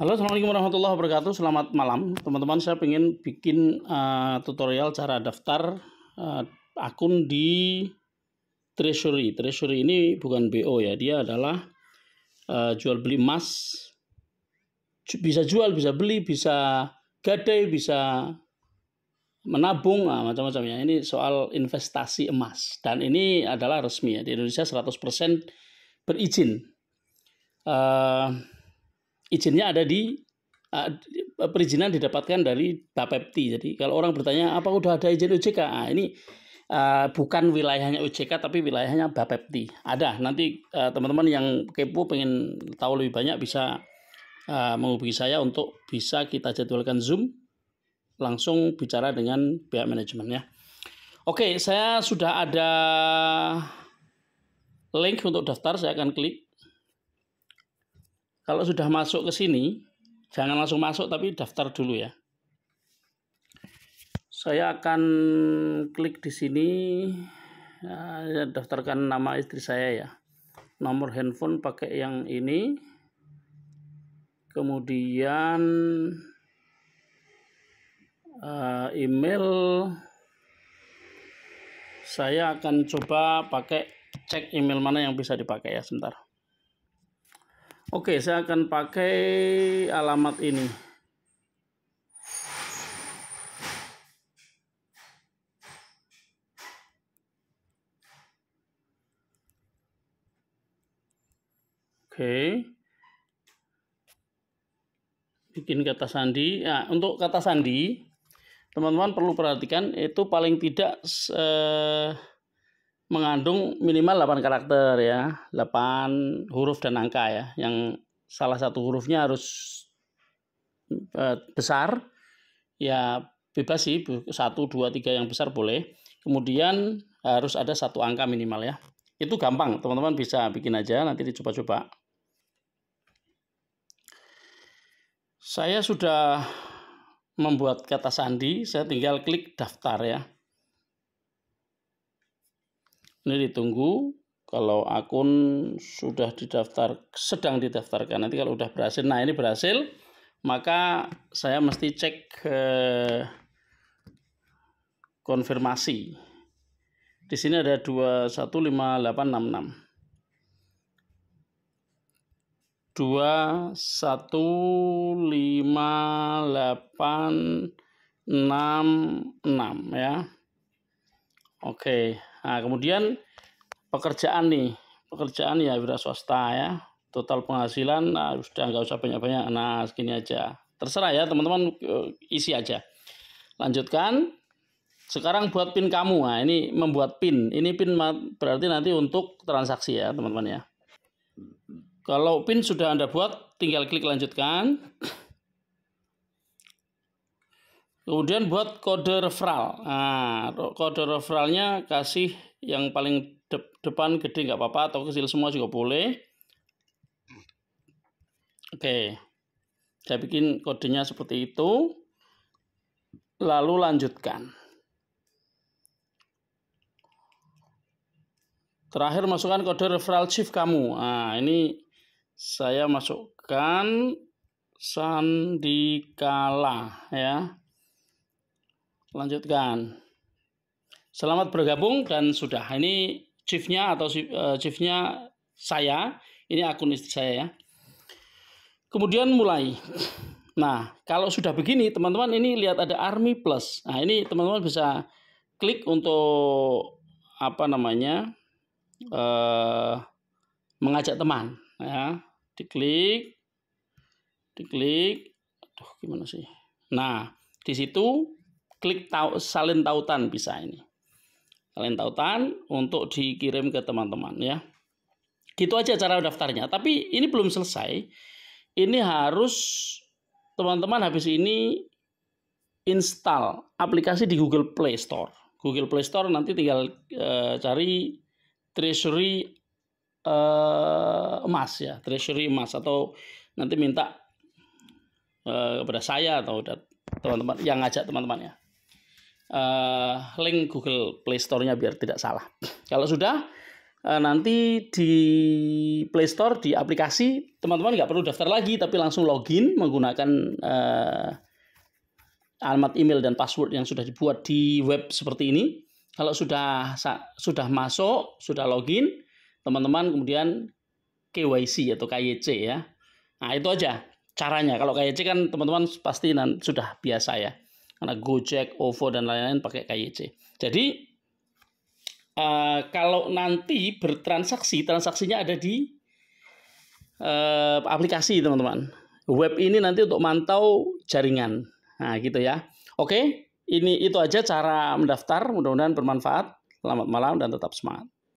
Halo, Assalamualaikum warahmatullahi wabarakatuh. Selamat malam, teman-teman. Saya ingin bikin uh, tutorial cara daftar uh, akun di Treasury. Treasury ini bukan BO ya, dia adalah uh, jual beli emas. Bisa jual, bisa beli, bisa gadai, bisa menabung, nah, macam macamnya Ini soal investasi emas. Dan ini adalah resmi ya, di Indonesia 100% berizin. Uh, izinnya ada di uh, perizinan didapatkan dari Bapepti. Jadi kalau orang bertanya apa udah ada izin OJK? Nah, ini uh, bukan wilayahnya OJK tapi wilayahnya Bapepti. Ada. Nanti teman teman-teman yang kepo pengen tahu lebih banyak bisa uh, menghubungi saya untuk bisa kita jadwalkan Zoom langsung bicara dengan pihak manajemen ya. Oke, saya sudah ada link untuk daftar, saya akan klik kalau sudah masuk ke sini, jangan langsung masuk tapi daftar dulu ya. Saya akan klik di sini, ya, daftarkan nama istri saya ya. Nomor handphone pakai yang ini. Kemudian uh, email saya akan coba pakai cek email mana yang bisa dipakai ya sebentar Oke, saya akan pakai alamat ini. Oke. Bikin kata sandi. Nah, untuk kata sandi, teman-teman perlu perhatikan itu paling tidak eh, mengandung minimal 8 karakter ya, 8 huruf dan angka ya. Yang salah satu hurufnya harus eh, besar ya bebas sih 1 2 3 yang besar boleh. Kemudian harus ada satu angka minimal ya. Itu gampang, teman-teman bisa bikin aja nanti dicoba-coba. Saya sudah membuat kata sandi, saya tinggal klik daftar ya ini ditunggu kalau akun sudah didaftar sedang didaftarkan nanti kalau sudah berhasil nah ini berhasil maka saya mesti cek eh, konfirmasi di sini ada 215866 215866 ya Oke. Nah, kemudian pekerjaan nih. Pekerjaan ya wira swasta ya. Total penghasilan nah, sudah nggak usah banyak-banyak. Nah, segini aja. Terserah ya teman-teman eh, isi aja. Lanjutkan. Sekarang buat pin kamu. Nah, ini membuat pin. Ini pin berarti nanti untuk transaksi ya, teman-teman ya. Kalau pin sudah Anda buat, tinggal klik lanjutkan. Kemudian buat kode referral. Nah, kode referralnya kasih yang paling de depan gede nggak apa-apa atau kecil semua juga boleh. Oke, saya bikin kodenya seperti itu. Lalu lanjutkan. Terakhir masukkan kode referral shift kamu. Nah, ini saya masukkan sandikala ya lanjutkan selamat bergabung dan sudah ini chiefnya atau eh, chiefnya saya ini akun istri saya ya kemudian mulai nah kalau sudah begini teman-teman ini lihat ada army plus nah ini teman-teman bisa klik untuk apa namanya eh, mengajak teman ya diklik diklik aduh gimana sih nah di situ klik tau, salin tautan bisa ini. Salin tautan untuk dikirim ke teman-teman ya. Gitu aja cara daftarnya. Tapi ini belum selesai. Ini harus teman-teman habis ini install aplikasi di Google Play Store. Google Play Store nanti tinggal e, cari treasury e, emas ya, treasury emas atau nanti minta e, kepada saya atau teman-teman yang ngajak teman-teman ya uh, link Google Play Store-nya biar tidak salah. Kalau sudah uh, nanti di Play Store di aplikasi teman-teman nggak perlu daftar lagi tapi langsung login menggunakan uh, alamat email dan password yang sudah dibuat di web seperti ini. Kalau sudah sudah masuk, sudah login, teman-teman kemudian KYC atau KYC ya. Nah, itu aja caranya. Kalau KYC kan teman-teman pasti sudah biasa ya anak Gojek, OVO dan lain-lain pakai KYC. Jadi uh, kalau nanti bertransaksi, transaksinya ada di uh, aplikasi teman-teman. Web ini nanti untuk mantau jaringan. Nah gitu ya. Oke, ini itu aja cara mendaftar. Mudah-mudahan bermanfaat. Selamat malam dan tetap semangat.